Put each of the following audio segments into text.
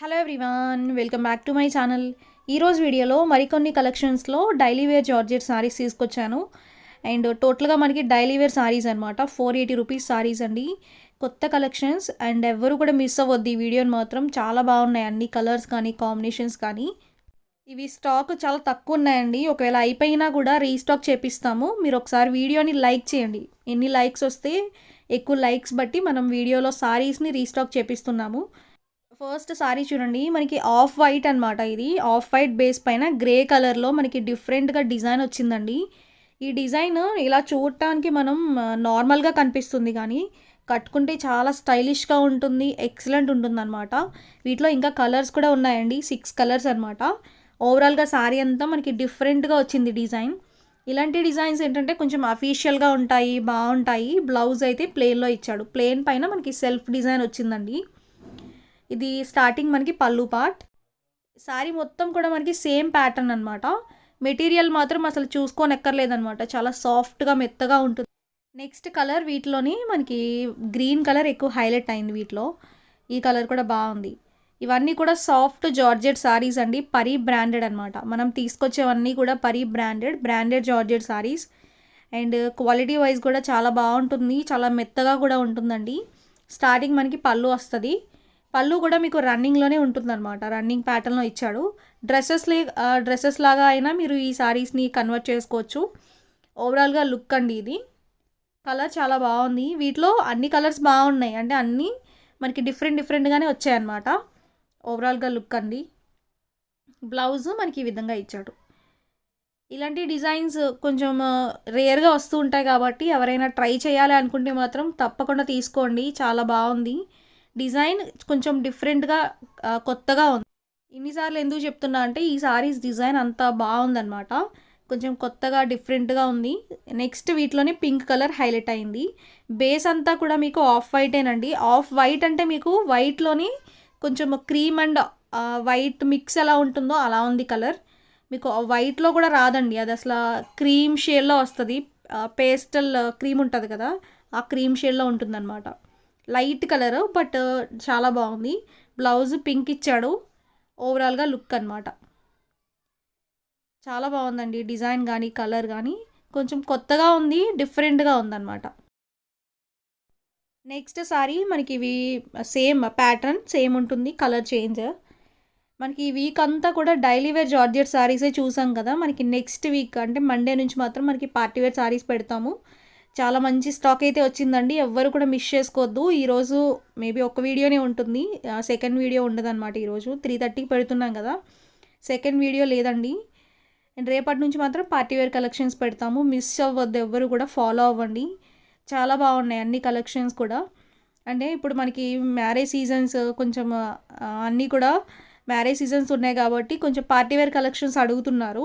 hello everyone welcome back to my channel ఈరోజు వీడియోలో మరికొన్ని కలెక్షన్స్లో డైలీ వేర్ జార్జెట్ శారీస్ తీసుకొచ్చాను అండ్ టోటల్గా మనకి డైలీ వేర్ శారీస్ అనమాట ఫోర్ ఎయిటీ రూపీస్ శారీస్ అండి కొత్త కలెక్షన్స్ అండ్ ఎవరు కూడా మిస్ అవ్వద్దు ఈ వీడియోని మాత్రం చాలా బాగున్నాయి అన్ని కలర్స్ కానీ కాంబినేషన్స్ కానీ ఇవి స్టాక్ చాలా తక్కువ ఉన్నాయండి ఒకవేళ అయిపోయినా కూడా రీస్టాక్ చేపిస్తాము మీరు ఒకసారి వీడియోని లైక్ చేయండి ఎన్ని లైక్స్ వస్తే ఎక్కువ లైక్స్ బట్టి మనం వీడియోలో సారీస్ని రీస్టాక్ చేపిస్తున్నాము ఫస్ట్ సారీ చూడండి మనకి ఆఫ్ వైట్ అనమాట ఇది ఆఫ్ వైట్ బేస్ పైన గ్రే కలర్లో మనకి డిఫరెంట్గా డిజైన్ వచ్చిందండి ఈ డిజైన్ ఇలా చూడటానికి మనం నార్మల్గా కనిపిస్తుంది కానీ కట్టుకుంటే చాలా స్టైలిష్గా ఉంటుంది ఎక్సలెంట్ ఉంటుంది అనమాట వీటిలో ఇంకా కలర్స్ కూడా ఉన్నాయండి సిక్స్ కలర్స్ అనమాట ఓవరాల్గా శారీ అంతా మనకి డిఫరెంట్గా వచ్చింది డిజైన్ ఇలాంటి డిజైన్స్ ఏంటంటే కొంచెం అఫీషియల్గా ఉంటాయి బాగుంటాయి బ్లౌజ్ అయితే ప్లెయిన్లో ఇచ్చాడు ప్లెయిన్ పైన మనకి సెల్ఫ్ డిజైన్ వచ్చిందండి ఇది స్టార్టింగ్ మనకి పళ్ళు పార్ట్ శారీ మొత్తం కూడా మనకి సేమ్ ప్యాటర్న్ అనమాట మెటీరియల్ మాత్రం అసలు చూసుకోనక్కర్లేదనమాట చాలా సాఫ్ట్గా మెత్తగా ఉంటుంది నెక్స్ట్ కలర్ వీటిలోని మనకి గ్రీన్ కలర్ ఎక్కువ హైలైట్ అయింది వీటిలో ఈ కలర్ కూడా బాగుంది ఇవన్నీ కూడా సాఫ్ట్ జార్జెట్ సారీస్ అండి పరీ బ్రాండెడ్ అనమాట మనం తీసుకొచ్చేవన్నీ కూడా పరీ branded branded georgette saris and quality wise కూడా చాలా బాగుంటుంది చాలా మెత్తగా కూడా ఉంటుందండి స్టార్టింగ్ మనకి పళ్ళు వస్తుంది పళ్ళు కూడా మీకు రన్నింగ్లోనే ఉంటుందన్నమాట రన్నింగ్ ప్యాటర్న్లో ఇచ్చాడు డ్రెస్సెస్ లే డ్రెస్సెస్ లాగా అయినా మీరు ఈ శారీస్ని కన్వర్ట్ చేసుకోవచ్చు ఓవరాల్గా లుక్ అండి ఇది కలర్ చాలా బాగుంది వీటిలో అన్ని కలర్స్ బాగున్నాయి అంటే అన్నీ మనకి డిఫరెంట్ డిఫరెంట్గానే వచ్చాయన్నమాట ఓవరాల్గా లుక్ అండి బ్లౌజ్ మనకి ఈ విధంగా ఇచ్చాడు ఇలాంటి డిజైన్స్ కొంచెం రేర్గా వస్తూ ఉంటాయి కాబట్టి ఎవరైనా ట్రై చేయాలి అనుకుంటే మాత్రం తప్పకుండా తీసుకోండి చాలా బాగుంది డిజైన్ కొంచెం డిఫరెంట్గా కొత్తగా ఉంది ఇన్నిసార్లు ఎందుకు చెప్తున్నా అంటే ఈ సారీస్ డిజైన్ అంతా బాగుందనమాట కొంచెం కొత్తగా డిఫరెంట్గా ఉంది నెక్స్ట్ వీటిలోనే పింక్ కలర్ హైలైట్ అయింది బేస్ అంతా కూడా మీకు ఆఫ్ వైటేనండి ఆఫ్ వైట్ అంటే మీకు వైట్లోని కొంచెం క్రీమ్ అండ్ వైట్ మిక్స్ ఎలా ఉంటుందో అలా ఉంది కలర్ మీకు వైట్లో కూడా రాదండి అది అసలు క్రీమ్ షేడ్లో వస్తుంది పేస్టల్ క్రీమ్ ఉంటుంది కదా ఆ క్రీమ్ షేడ్లో అనమాట లైట్ కలర్ బట్ చాలా బాగుంది బ్లౌజ్ పింక్ ఇచ్చాడు ఓవరాల్గా లుక్ అనమాట చాలా బాగుందండి డిజైన్ కానీ కలర్ కానీ కొంచెం కొత్తగా ఉంది డిఫరెంట్గా ఉందన్నమాట నెక్స్ట్ సారీ మనకి ఇవి సేమ్ ప్యాటర్న్ సేమ్ ఉంటుంది కలర్ చేంజ్ మనకి ఈ వీక్ అంతా కూడా డైలీ వేర్ జార్జెట్ శారీసే చూసాం కదా మనకి నెక్స్ట్ వీక్ అంటే మండే నుంచి మాత్రం మనకి పార్టీవేర్ శారీస్ పెడతాము చాలా మంచి స్టాక్ అయితే వచ్చిందండి ఎవ్వరు కూడా మిస్ చేసుకోవద్దు ఈరోజు మేబీ ఒక వీడియోనే ఉంటుంది సెకండ్ వీడియో అనమాట ఈరోజు త్రీ థర్టీకి పెడుతున్నాం కదా సెకండ్ వీడియో లేదండి అండ్ రేపటి నుంచి మాత్రం పార్టీ వేర్ కలెక్షన్స్ పెడతాము మిస్ అవ్వద్దు ఎవ్వరు కూడా ఫాలో అవ్వండి చాలా బాగున్నాయి అన్ని కలెక్షన్స్ కూడా అంటే ఇప్పుడు మనకి మ్యారేజ్ సీజన్స్ కొంచెం అన్నీ కూడా మ్యారేజ్ సీజన్స్ ఉన్నాయి కాబట్టి కొంచెం పార్టీ వేర్ కలెక్షన్స్ అడుగుతున్నారు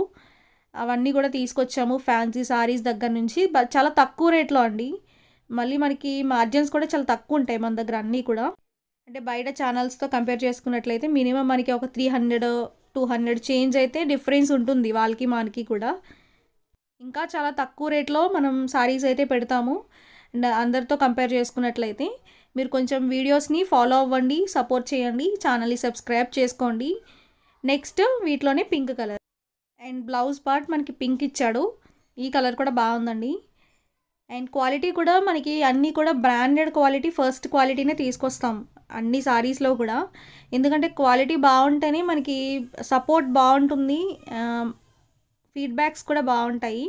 అవన్నీ కూడా తీసుకొచ్చాము ఫ్యాన్సీ సారీస్ దగ్గర నుంచి చాలా తక్కువ రేట్లో అండి మళ్ళీ మనకి మార్జిన్స్ కూడా చాలా తక్కువ ఉంటాయి మన దగ్గర అన్నీ కూడా అంటే బయట ఛానల్స్తో కంపేర్ చేసుకున్నట్లయితే మినిమం మనకి ఒక three hundred two hundred change అయితే డిఫరెన్స్ ఉంటుంది వాళ్ళకి మనకి కూడా ఇంకా చాలా తక్కువ రేట్లో మనం సారీస్ అయితే పెడతాము అండ్ అందరితో కంపేర్ చేసుకున్నట్లయితే మీరు కొంచెం వీడియోస్ని ఫాలో అవ్వండి సపోర్ట్ చేయండి ఛానల్ని సబ్స్క్రైబ్ చేసుకోండి నెక్స్ట్ వీటిలోనే pink colour and blouse part మనకి పింక్ ఇచ్చాడు ఈ కలర్ కూడా బాగుందండి అండ్ క్వాలిటీ కూడా మనకి అన్నీ కూడా బ్రాండెడ్ క్వాలిటీ ఫస్ట్ క్వాలిటీనే తీసుకొస్తాం అన్ని సారీస్లో కూడా ఎందుకంటే క్వాలిటీ బాగుంటేనే మనకి సపోర్ట్ బాగుంటుంది ఫీడ్బ్యాక్స్ కూడా బాగుంటాయి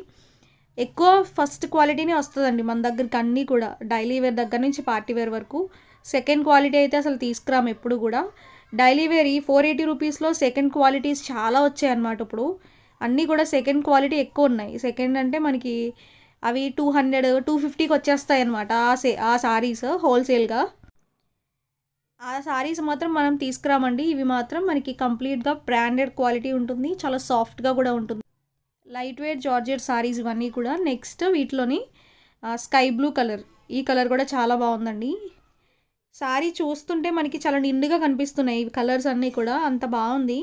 ఎక్కువ ఫస్ట్ క్వాలిటీనే వస్తుందండి మన దగ్గరికి అన్నీ కూడా డైలీ వేర్ దగ్గర నుంచి పార్టీ వేర్ వరకు సెకండ్ క్వాలిటీ అయితే అసలు తీసుకురాము ఎప్పుడు కూడా డైలీ వేర్ ఈ ఫోర్ ఎయిటీ రూపీస్లో సెకండ్ క్వాలిటీస్ చాలా వచ్చాయన్నమాట ఇప్పుడు అన్నీ కూడా సెకండ్ క్వాలిటీ ఎక్కువ ఉన్నాయి సెకండ్ అంటే మనకి అవి టూ హండ్రెడ్ టూ ఫిఫ్టీకి వచ్చేస్తాయి అనమాట ఆ సే ఆ సారీస్ హోల్సేల్గా ఆ సారీస్ మాత్రం మనం తీసుకురామండి ఇవి మాత్రం మనకి కంప్లీట్గా బ్రాండెడ్ క్వాలిటీ ఉంటుంది చాలా సాఫ్ట్గా కూడా ఉంటుంది లైట్ వెయిట్ జార్జెట్ సారీస్ ఇవన్నీ కూడా నెక్స్ట్ వీటిలోని స్కై బ్లూ కలర్ ఈ కలర్ కూడా చాలా బాగుందండి సారీ చూస్తుంటే మనకి చాలా నిండుగా కనిపిస్తున్నాయి కలర్స్ అన్నీ కూడా అంత బాగుంది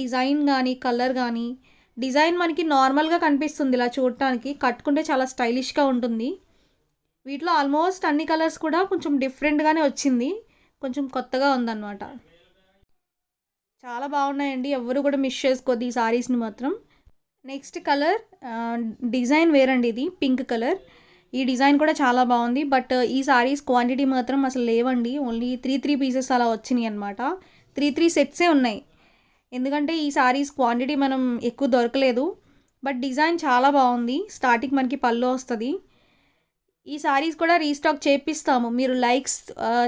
డిజైన్ కానీ కలర్ కానీ డిజైన్ మనకి నార్మల్గా కనిపిస్తుంది ఇలా చూడటానికి కట్టుకుంటే చాలా స్టైలిష్గా ఉంటుంది వీటిలో ఆల్మోస్ట్ అన్ని కలర్స్ కూడా కొంచెం డిఫరెంట్గానే వచ్చింది కొంచెం కొత్తగా ఉందన్నమాట చాలా బాగున్నాయండి ఎవరు కూడా మిస్ చేసుకోద్ది ఈ సారీస్ని మాత్రం నెక్స్ట్ కలర్ డిజైన్ వేరండి ఇది పింక్ కలర్ ఈ డిజైన్ కూడా చాలా బాగుంది బట్ ఈ సారీస్ క్వాంటిటీ మాత్రం అసలు లేవండి ఓన్లీ త్రీ త్రీ పీసెస్ అలా వచ్చినాయి అనమాట త్రీ త్రీ సెట్సే ఉన్నాయి ఎందుకంటే ఈ సారీస్ క్వాంటిటీ మనం ఎక్కువ దొరకలేదు బట్ డిజైన్ చాలా బాగుంది స్టార్టింగ్ మనకి పళ్ళు వస్తుంది ఈ సారీస్ కూడా రీస్టాక్ చేపిస్తాము మీరు లైక్స్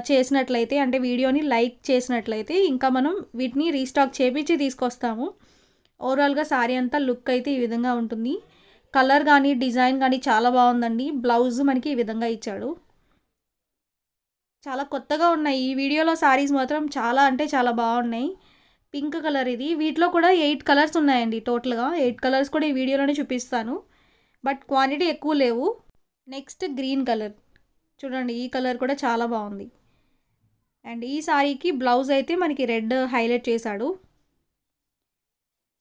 చేసినట్లయితే అంటే వీడియోని లైక్ చేసినట్లయితే ఇంకా మనం వీటిని రీస్టాక్ చేపించి తీసుకొస్తాము ఓవరాల్గా సారీ అంతా లుక్ అయితే ఈ విధంగా ఉంటుంది కలర్ కానీ డిజైన్ కానీ చాలా బాగుందండి బ్లౌజ్ మనకి ఈ విధంగా ఇచ్చాడు చాలా కొత్తగా ఉన్నాయి ఈ వీడియోలో సారీస్ మాత్రం చాలా అంటే చాలా బాగున్నాయి పింక్ కలర్ ఇది వీటిలో కూడా ఎయిట్ కలర్స్ ఉన్నాయండి టోటల్గా ఎయిట్ కలర్స్ కూడా ఈ వీడియోలోనే చూపిస్తాను బట్ క్వాంటిటీ ఎక్కువ లేవు నెక్స్ట్ గ్రీన్ కలర్ చూడండి ఈ కలర్ కూడా చాలా బాగుంది అండ్ ఈ సారీకి బ్లౌజ్ అయితే మనకి రెడ్ హైలైట్ చేశాడు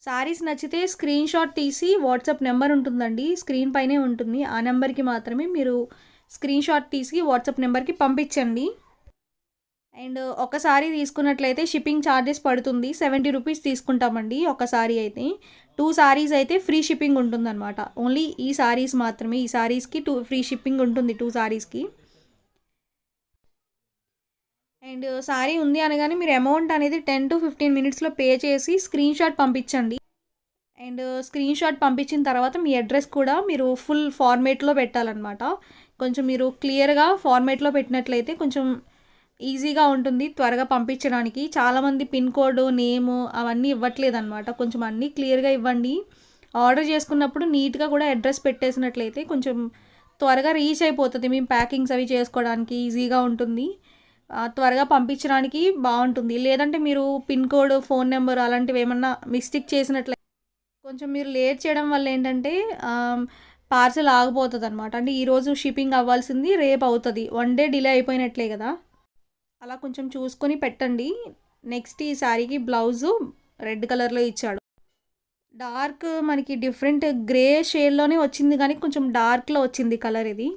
సారీస్ నచ్చితే స్క్రీన్ షాట్ తీసి వాట్సాప్ నెంబర్ ఉంటుందండి స్క్రీన్ పైనే ఉంటుంది ఆ నెంబర్కి మాత్రమే మీరు స్క్రీన్ షాట్ తీసి వాట్సాప్ నెంబర్కి పంపించండి అండ్ ఒకసారి తీసుకున్నట్లయితే షిప్పింగ్ ఛార్జెస్ పడుతుంది సెవెంటీ రూపీస్ తీసుకుంటామండి ఒకసారి అయితే టూ సారీస్ అయితే ఫ్రీ షిప్పింగ్ ఉంటుందన్నమాట ఓన్లీ ఈ సారీస్ మాత్రమే ఈ సారీస్కి టూ ఫ్రీ షిప్పింగ్ ఉంటుంది టూ సారీస్కి అండ్ సారీ ఉంది అనగానే మీరు అమౌంట్ అనేది టెన్ టు ఫిఫ్టీన్ మినిట్స్లో పే చేసి స్క్రీన్ షాట్ పంపించండి అండ్ స్క్రీన్ షాట్ పంపించిన తర్వాత మీ అడ్రస్ కూడా మీరు ఫుల్ ఫార్మేట్లో పెట్టాలన్నమాట కొంచెం మీరు క్లియర్గా ఫార్మేట్లో పెట్టినట్లయితే కొంచెం ఈజీగా ఉంటుంది త్వరగా పంపించడానికి చాలామంది పిన్ కోడ్ నేమ్ అవన్నీ ఇవ్వట్లేదు అనమాట కొంచెం అన్నీ క్లియర్గా ఇవ్వండి ఆర్డర్ చేసుకున్నప్పుడు నీట్గా కూడా అడ్రస్ పెట్టేసినట్లయితే కొంచెం త్వరగా రీచ్ అయిపోతుంది మేము ప్యాకింగ్స్ అవి చేసుకోవడానికి ఈజీగా ఉంటుంది త్వరగా పంపించడానికి బాగుంటుంది లేదంటే మీరు పిన్ కోడ్ ఫోన్ నెంబర్ అలాంటివి ఏమన్నా మిస్టేక్ చేసినట్లయితే కొంచెం మీరు లేట్ చేయడం వల్ల ఏంటంటే పార్సల్ ఆగిపోతుంది అనమాట అంటే ఈరోజు షిప్పింగ్ అవ్వాల్సింది రేపు అవుతుంది వన్ డే డిలే అయిపోయినట్లే కదా అలా కొంచెం చూసుకొని పెట్టండి నెక్స్ట్ ఈ శారీకి బ్లౌజు రెడ్ కలర్లో ఇచ్చాడు డార్క్ మనకి డిఫరెంట్ గ్రే షేడ్లోనే వచ్చింది కానీ కొంచెం డార్క్లో వచ్చింది కలర్ ఇది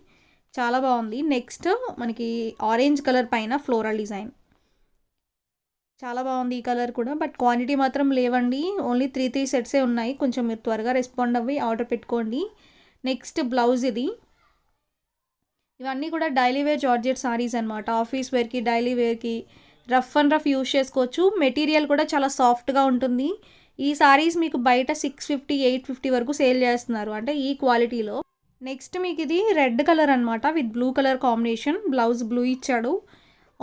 చాలా బాగుంది నెక్స్ట్ మనకి ఆరెంజ్ కలర్ పైన ఫ్లోరల్ డిజైన్ చాలా బాగుంది ఈ కలర్ కూడా బట్ క్వాంటిటీ మాత్రం లేవండి ఓన్లీ త్రీ త్రీ సెట్సే ఉన్నాయి కొంచెం మీరు త్వరగా రెస్పాండ్ అవ్వి ఆర్డర్ పెట్టుకోండి నెక్స్ట్ బ్లౌజ్ ఇది ఇవన్నీ కూడా డైలీ వేర్ జార్జెట్ సారీస్ అనమాట ఆఫీస్ వేర్కి డైలీ వేర్కి రఫ్ అండ్ రఫ్ యూజ్ చేసుకోవచ్చు మెటీరియల్ కూడా చాలా సాఫ్ట్గా ఉంటుంది ఈ సారీస్ మీకు బయట సిక్స్ ఫిఫ్టీ ఎయిట్ ఫిఫ్టీ వరకు సేల్ చేస్తున్నారు అంటే ఈ క్వాలిటీలో నెక్స్ట్ మీకు ఇది రెడ్ కలర్ అనమాట with blue colour combination blouse blue ఇచ్చాడు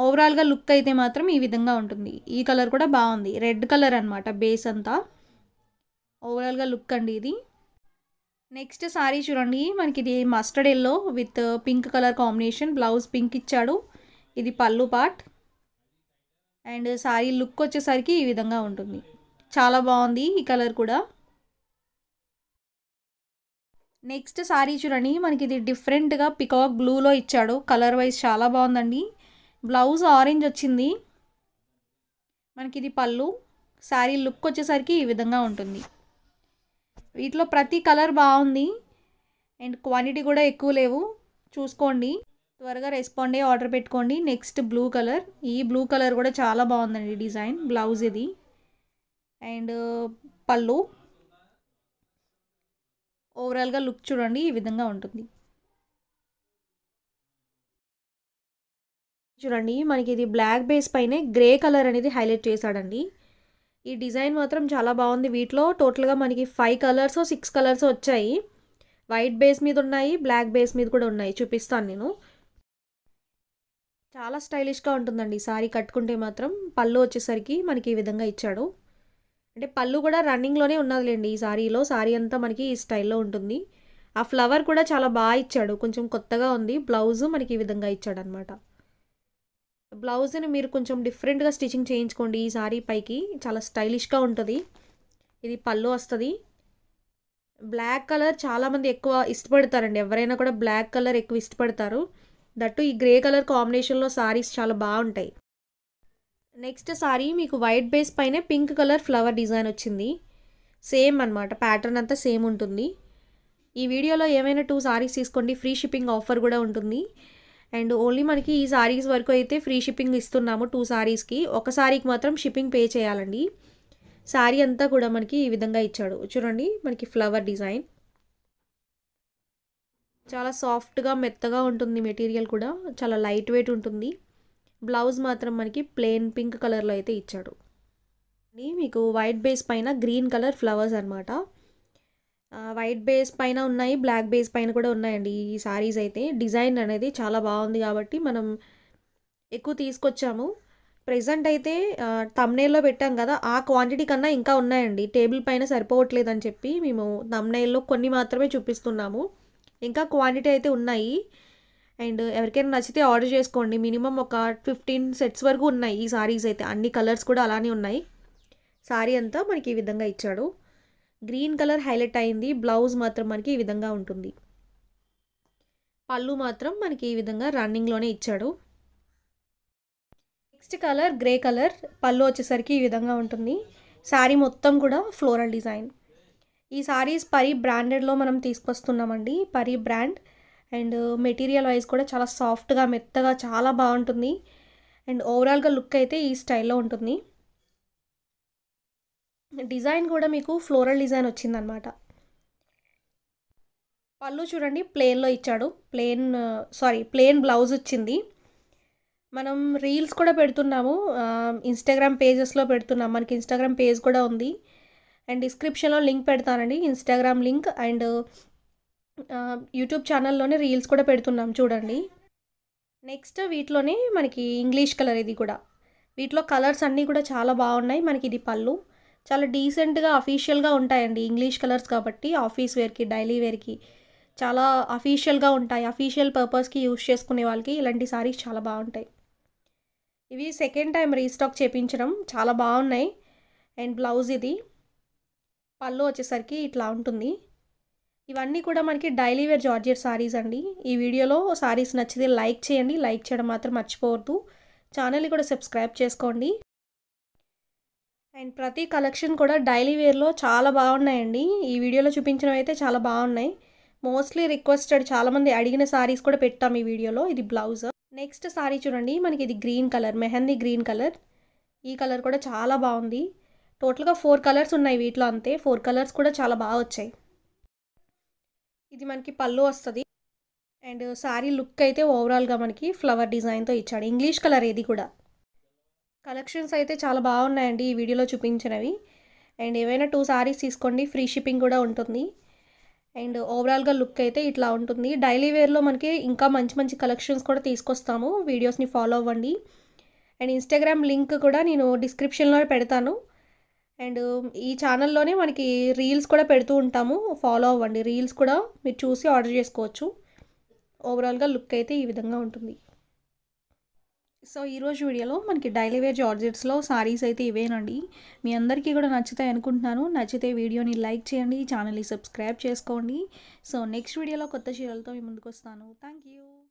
ఓవరాల్గా లుక్ అయితే మాత్రం ఈ విధంగా ఉంటుంది ఈ కలర్ కూడా బాగుంది రెడ్ కలర్ అనమాట బేస్ అంతా ఓవరాల్గా లుక్ అండి ఇది నెక్స్ట్ సారీ చూడండి మనకి ఇది mustard yellow with pink colour combination blouse pink ఇచ్చాడు ఇది పళ్ళు పార్ట్ అండ్ సారీ లుక్ వచ్చేసరికి ఈ విధంగా ఉంటుంది చాలా బాగుంది ఈ కలర్ కూడా నెక్స్ట్ సారీ చూడండి మనకి ఇది డిఫరెంట్గా పికాక్ బ్లూలో ఇచ్చాడు కలర్ వైజ్ చాలా బాగుందండి బ్లౌజ్ ఆరెంజ్ వచ్చింది మనకి ఇది పళ్ళు శారీ లుక్ వచ్చేసరికి ఈ విధంగా ఉంటుంది వీటిలో ప్రతి కలర్ బాగుంది అండ్ క్వాంటిటీ కూడా ఎక్కువ లేవు చూసుకోండి త్వరగా రెస్పాండ్ అయ్యి ఆర్డర్ పెట్టుకోండి నెక్స్ట్ బ్లూ కలర్ ఈ బ్లూ కలర్ కూడా చాలా బాగుందండి డిజైన్ బ్లౌజ్ ఇది అండ్ పళ్ళు ఓవరాల్గా లుక్ చూడండి ఈ విధంగా ఉంటుంది చూడండి మనకి ఇది బ్లాక్ బేస్ పైనే గ్రే కలర్ అనేది హైలైట్ చేశాడండి ఈ డిజైన్ మాత్రం చాలా బాగుంది వీటిలో టోటల్గా మనకి ఫైవ్ కలర్స్ సిక్స్ కలర్స్ వచ్చాయి వైట్ బేస్ మీద ఉన్నాయి బ్లాక్ బేస్ మీద కూడా ఉన్నాయి చూపిస్తాను నేను చాలా స్టైలిష్గా ఉంటుందండి సారీ కట్టుకుంటే మాత్రం పళ్ళు వచ్చేసరికి మనకి ఈ విధంగా ఇచ్చాడు అంటే పళ్ళు కూడా రన్నింగ్లోనే ఉన్నదిలేండి ఈ సారీలో సారీ అంతా మనకి ఈ స్టైల్లో ఉంటుంది ఆ ఫ్లవర్ కూడా చాలా బాగా ఇచ్చాడు కొంచెం కొత్తగా ఉంది బ్లౌజు మనకి ఈ విధంగా ఇచ్చాడు అనమాట బ్లౌజ్ని మీరు కొంచెం డిఫరెంట్గా స్టిచ్చింగ్ చేయించుకోండి ఈ సారీ పైకి చాలా స్టైలిష్గా ఉంటుంది ఇది పళ్ళు వస్తుంది బ్లాక్ కలర్ చాలామంది ఎక్కువ ఇష్టపడతారండి ఎవరైనా కూడా బ్లాక్ కలర్ ఎక్కువ ఇష్టపడతారు దట్టు ఈ గ్రే కలర్ కాంబినేషన్లో సారీస్ చాలా బాగుంటాయి నెక్స్ట్ సారీ మీకు వైట్ బేస్ పైన పింక్ కలర్ ఫ్లవర్ డిజైన్ వచ్చింది సేమ్ అనమాట ప్యాటర్న్ అంతా సేమ్ ఉంటుంది ఈ వీడియోలో ఏమైనా టూ సారీస్ తీసుకోండి ఫ్రీ షిప్పింగ్ ఆఫర్ కూడా ఉంటుంది అండ్ ఓన్లీ మనకి ఈ సారీస్ వరకు అయితే ఫ్రీ షిప్పింగ్ ఇస్తున్నాము టూ సారీస్కి ఒక సారీకి మాత్రం షిప్పింగ్ పే చేయాలండి శారీ అంతా కూడా మనకి ఈ విధంగా ఇచ్చాడు చూడండి మనకి ఫ్లవర్ డిజైన్ చాలా సాఫ్ట్గా మెత్తగా ఉంటుంది మెటీరియల్ కూడా చాలా లైట్ వెయిట్ ఉంటుంది బ్లౌజ్ మాత్రం మనకి ప్లెయిన్ పింక్ కలర్లో అయితే ఇచ్చాడు మీకు వైట్ బేస్ పైన గ్రీన్ కలర్ ఫ్లవర్స్ అనమాట వైట్ బేస్ పైన ఉన్నాయి బ్లాక్ బేస్ పైన కూడా ఉన్నాయండి ఈ శారీస్ అయితే డిజైన్ అనేది చాలా బాగుంది కాబట్టి మనం ఎక్కువ తీసుకొచ్చాము ప్రజెంట్ అయితే తమ్నేల్లో పెట్టాం కదా ఆ క్వాంటిటీ కన్నా ఇంకా ఉన్నాయండి టేబుల్ పైన సరిపోవట్లేదని చెప్పి మేము తమ్నేల్లో కొన్ని మాత్రమే చూపిస్తున్నాము ఇంకా క్వాంటిటీ అయితే ఉన్నాయి అండ్ ఎవరికైనా నచ్చితే ఆర్డర్ చేసుకోండి మినిమం ఒక ఫిఫ్టీన్ సెట్స్ వరకు ఉన్నాయి ఈ సారీస్ అయితే అన్ని కలర్స్ కూడా అలానే ఉన్నాయి సారీ అంతా మనకి ఈ విధంగా ఇచ్చాడు గ్రీన్ కలర్ హైలైట్ అయింది బ్లౌజ్ మాత్రం మనకి ఈ విధంగా ఉంటుంది పళ్ళు మాత్రం మనకి ఈ విధంగా రన్నింగ్లోనే ఇచ్చాడు నెక్స్ట్ కలర్ గ్రే కలర్ పళ్ళు వచ్చేసరికి ఈ విధంగా ఉంటుంది శారీ మొత్తం కూడా ఫ్లోరల్ డిజైన్ ఈ శారీస్ పరి బ్రాండెడ్లో మనం తీసుకొస్తున్నామండి పరి బ్రాండ్ అండ్ మెటీరియల్ వైజ్ కూడా చాలా సాఫ్ట్గా మెత్తగా చాలా బాగుంటుంది అండ్ ఓవరాల్గా లుక్ అయితే ఈ స్టైల్లో ఉంటుంది డిజైన్ కూడా మీకు ఫ్లోరల్ డిజైన్ వచ్చిందనమాట పళ్ళు చూడండి ప్లెయిన్లో ఇచ్చాడు ప్లెయిన్ సారీ ప్లెయిన్ బ్లౌజ్ వచ్చింది మనం రీల్స్ కూడా పెడుతున్నాము ఇన్స్టాగ్రామ్ పేజెస్లో పెడుతున్నాం మనకి ఇన్స్టాగ్రామ్ పేజ్ కూడా ఉంది అండ్ డిస్క్రిప్షన్లో లింక్ పెడతానండి ఇన్స్టాగ్రామ్ లింక్ అండ్ యూట్యూబ్ ఛానల్లోనే రీల్స్ కూడా పెడుతున్నాం చూడండి నెక్స్ట్ వీటిలోనే మనకి ఇంగ్లీష్ కలర్ ఇది కూడా వీటిలో కలర్స్ అన్నీ కూడా చాలా బాగున్నాయి మనకి ఇది పళ్ళు చాలా డీసెంట్గా అఫీషియల్గా ఉంటాయండి ఇంగ్లీష్ కలర్స్ కాబట్టి ఆఫీస్ వేర్కి డైలీ వేర్కి చాలా అఫీషియల్గా ఉంటాయి అఫీషియల్ పర్పస్కి యూజ్ చేసుకునే వాళ్ళకి ఇలాంటి సారీస్ చాలా బాగుంటాయి ఇవి సెకండ్ టైం రీస్టాక్ చేయించడం చాలా బాగున్నాయి అండ్ బ్లౌజ్ ఇది పళ్ళు వచ్చేసరికి ఇట్లా ఉంటుంది ఇవన్నీ కూడా మనకి డైలీ వేర్ జార్జెట్ సారీస్ అండి ఈ వీడియోలో సారీస్ నచ్చితే లైక్ చేయండి లైక్ చేయడం మాత్రం మర్చిపోవద్దు ఛానల్ని కూడా సబ్స్క్రైబ్ చేసుకోండి అండ్ ప్రతి కలెక్షన్ కూడా డైలీ వేర్లో చాలా బాగున్నాయండి ఈ వీడియోలో చూపించినవి అయితే చాలా బాగున్నాయి మోస్ట్లీ రిక్వెస్టెడ్ చాలామంది అడిగిన సారీస్ కూడా పెట్టాం ఈ వీడియోలో ఇది బ్లౌజ్ నెక్స్ట్ సారీ చూడండి మనకి ఇది green colour mehndi green colour ఈ కలర్ కూడా చాలా బాగుంది టోటల్గా ఫోర్ కలర్స్ ఉన్నాయి వీటిలో అంతే ఫోర్ కలర్స్ కూడా చాలా బాగా వచ్చాయి ఇది మనకి పళ్ళు వస్తుంది అండ్ సారీ లుక్ అయితే ఓవరాల్గా మనకి ఫ్లవర్ డిజైన్తో ఇచ్చాడు ఇంగ్లీష్ కలర్ ఇది కూడా కలెక్షన్స్ అయితే చాలా బాగున్నాయండి ఈ వీడియోలో చూపించినవి అండ్ ఏవైనా టూ సారీస్ తీసుకోండి ఫ్రీ షిప్పింగ్ కూడా ఉంటుంది అండ్ ఓవరాల్గా లుక్ అయితే ఇట్లా ఉంటుంది డైలీ వేర్లో మనకి ఇంకా మంచి మంచి కలెక్షన్స్ కూడా తీసుకొస్తాము వీడియోస్ని ఫాలో అవ్వండి అండ్ ఇన్స్టాగ్రామ్ లింక్ కూడా నేను డిస్క్రిప్షన్లో పెడతాను అండ్ ఈ ఛానల్లోనే మనకి రీల్స్ కూడా పెడుతూ ఉంటాము ఫాలో అవ్వండి రీల్స్ కూడా మీరు చూసి ఆర్డర్ చేసుకోవచ్చు ఓవరాల్గా లుక్ అయితే ఈ విధంగా ఉంటుంది సో ఈరోజు వీడియోలో మనకి డైలీ వేర్ జార్జెట్స్లో సారీస్ అయితే ఇవేనండి మీ అందరికీ కూడా నచ్చుతాయి అనుకుంటున్నాను నచ్చితే వీడియోని లైక్ చేయండి ఛానల్ని సబ్స్క్రైబ్ చేసుకోండి సో నెక్స్ట్ వీడియోలో కొత్త చీరలతో మీ ముందుకు వస్తాను థ్యాంక్